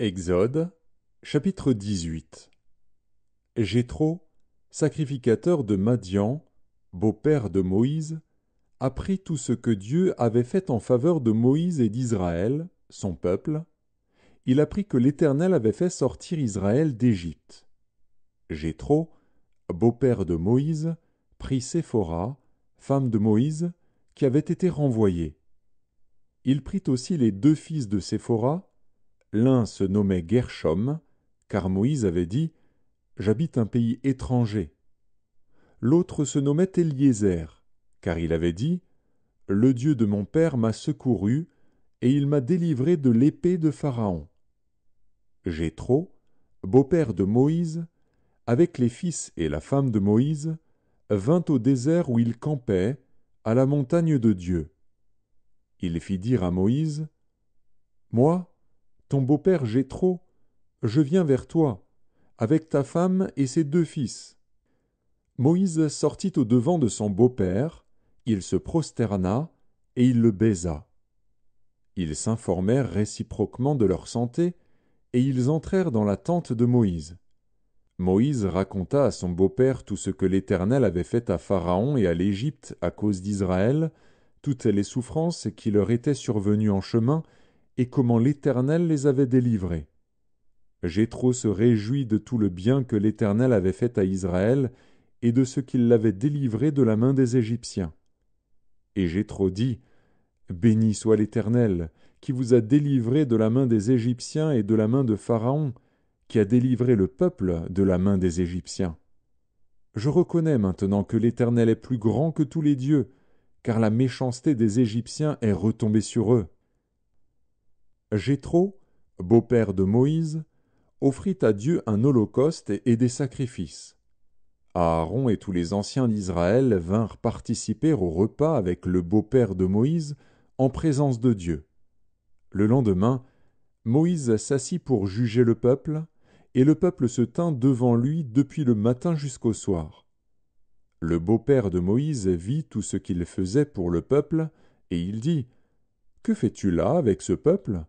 Exode chapitre 18 Jéthro, sacrificateur de Madian, beau-père de Moïse, apprit tout ce que Dieu avait fait en faveur de Moïse et d'Israël, son peuple. Il apprit que l'Éternel avait fait sortir Israël d'Égypte. Jéthro, beau-père de Moïse, prit Séphora, femme de Moïse, qui avait été renvoyée. Il prit aussi les deux fils de Séphora, l'un se nommait Gershom, car moïse avait dit j'habite un pays étranger l'autre se nommait eliezer car il avait dit le dieu de mon père m'a secouru et il m'a délivré de l'épée de pharaon jéthro beau-père de moïse avec les fils et la femme de moïse vint au désert où il campait à la montagne de dieu il fit dire à moïse moi ton beau-père trop, je viens vers toi avec ta femme et ses deux fils moïse sortit au-devant de son beau-père il se prosterna et il le baisa ils s'informèrent réciproquement de leur santé et ils entrèrent dans la tente de moïse moïse raconta à son beau-père tout ce que l'éternel avait fait à pharaon et à l'égypte à cause d'israël toutes les souffrances qui leur étaient survenues en chemin et comment l'Éternel les avait délivrés. Jéthro se réjouit de tout le bien que l'Éternel avait fait à Israël et de ce qu'il l'avait délivré de la main des Égyptiens. Et Jéthro dit Béni soit l'Éternel, qui vous a délivré de la main des Égyptiens et de la main de Pharaon, qui a délivré le peuple de la main des Égyptiens. Je reconnais maintenant que l'Éternel est plus grand que tous les dieux, car la méchanceté des Égyptiens est retombée sur eux jéthro beau-père de moïse offrit à dieu un holocauste et des sacrifices aaron et tous les anciens d'israël vinrent participer au repas avec le beau-père de moïse en présence de dieu le lendemain moïse s'assit pour juger le peuple et le peuple se tint devant lui depuis le matin jusqu'au soir le beau-père de moïse vit tout ce qu'il faisait pour le peuple et il dit que fais-tu là avec ce peuple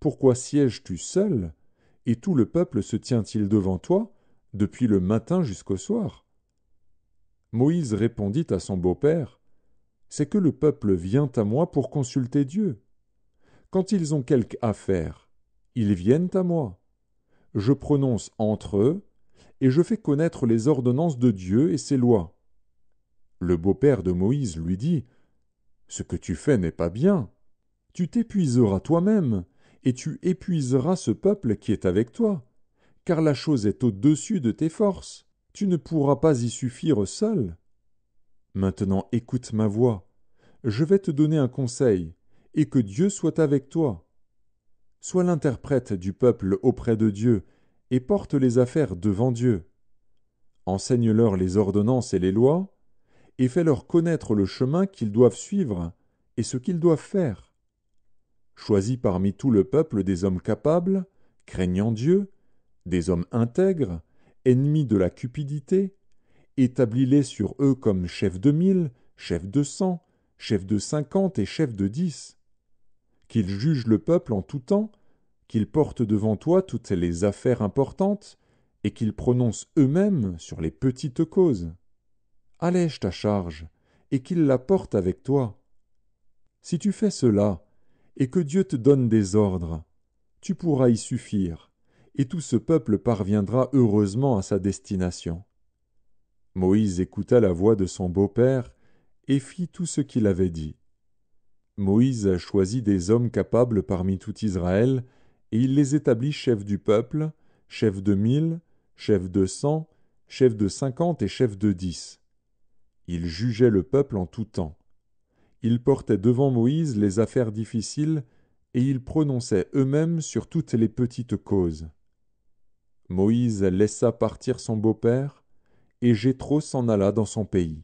pourquoi sièges-tu seul et tout le peuple se tient-il devant toi depuis le matin jusqu'au soir moïse répondit à son beau-père c'est que le peuple vient à moi pour consulter dieu quand ils ont quelque affaire ils viennent à moi je prononce entre eux et je fais connaître les ordonnances de dieu et ses lois le beau-père de moïse lui dit ce que tu fais n'est pas bien tu t'épuiseras toi-même et tu épuiseras ce peuple qui est avec toi, car la chose est au-dessus de tes forces, tu ne pourras pas y suffire seul. Maintenant écoute ma voix, je vais te donner un conseil, et que Dieu soit avec toi. Sois l'interprète du peuple auprès de Dieu, et porte les affaires devant Dieu. Enseigne-leur les ordonnances et les lois, et fais-leur connaître le chemin qu'ils doivent suivre et ce qu'ils doivent faire. Choisis parmi tout le peuple des hommes capables, craignant Dieu, des hommes intègres, ennemis de la cupidité, établis-les sur eux comme chefs de mille, chefs de cent, chefs de cinquante et chefs de dix. Qu'ils jugent le peuple en tout temps, qu'ils portent devant toi toutes les affaires importantes, et qu'ils prononcent eux-mêmes sur les petites causes. Allège ta charge, et qu'ils la portent avec toi. Si tu fais cela, et que dieu te donne des ordres tu pourras y suffire et tout ce peuple parviendra heureusement à sa destination moïse écouta la voix de son beau-père et fit tout ce qu'il avait dit moïse choisit des hommes capables parmi tout israël et il les établit chefs du peuple chefs de mille chefs de cent chefs de cinquante et chefs de dix il jugeait le peuple en tout temps ils portaient devant Moïse les affaires difficiles, et ils prononçaient eux-mêmes sur toutes les petites causes. Moïse laissa partir son beau-père, et Jéthro s'en alla dans son pays.